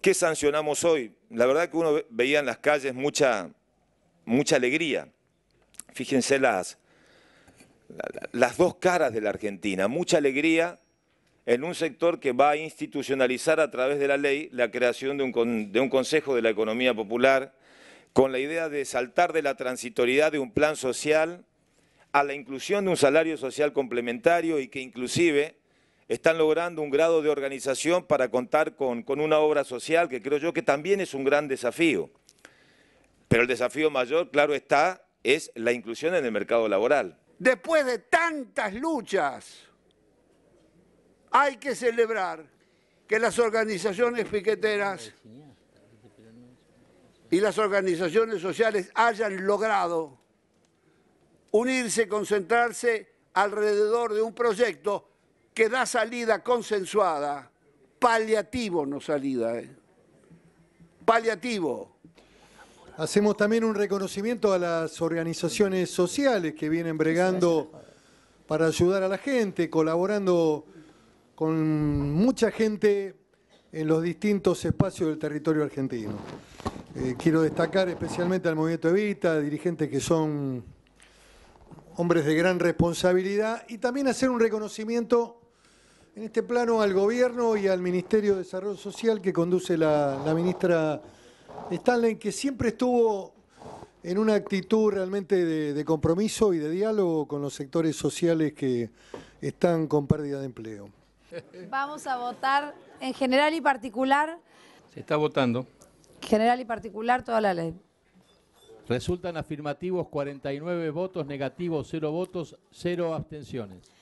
¿Qué sancionamos hoy? La verdad que uno veía en las calles mucha, mucha alegría. Fíjense las, las dos caras de la Argentina, mucha alegría en un sector que va a institucionalizar a través de la ley la creación de un, de un Consejo de la Economía Popular con la idea de saltar de la transitoriedad de un plan social a la inclusión de un salario social complementario y que inclusive están logrando un grado de organización para contar con, con una obra social que creo yo que también es un gran desafío. Pero el desafío mayor, claro está, es la inclusión en el mercado laboral. Después de tantas luchas, hay que celebrar que las organizaciones piqueteras y las organizaciones sociales hayan logrado unirse, concentrarse alrededor de un proyecto que da salida consensuada, paliativo no salida, eh. paliativo. Hacemos también un reconocimiento a las organizaciones sociales que vienen bregando para ayudar a la gente, colaborando con mucha gente en los distintos espacios del territorio argentino. Eh, quiero destacar especialmente al movimiento Evita, dirigentes que son hombres de gran responsabilidad, y también hacer un reconocimiento en este plano al gobierno y al Ministerio de Desarrollo Social que conduce la, ministra Stanley, que siempre estuvo en una actitud realmente de, de, compromiso y de diálogo con los sectores sociales que están con pérdida de empleo. Vamos a votar en general y particular. Se está votando. General y particular toda la ley. Resultan afirmativos 49 votos, negativos 0 votos, 0 abstenciones.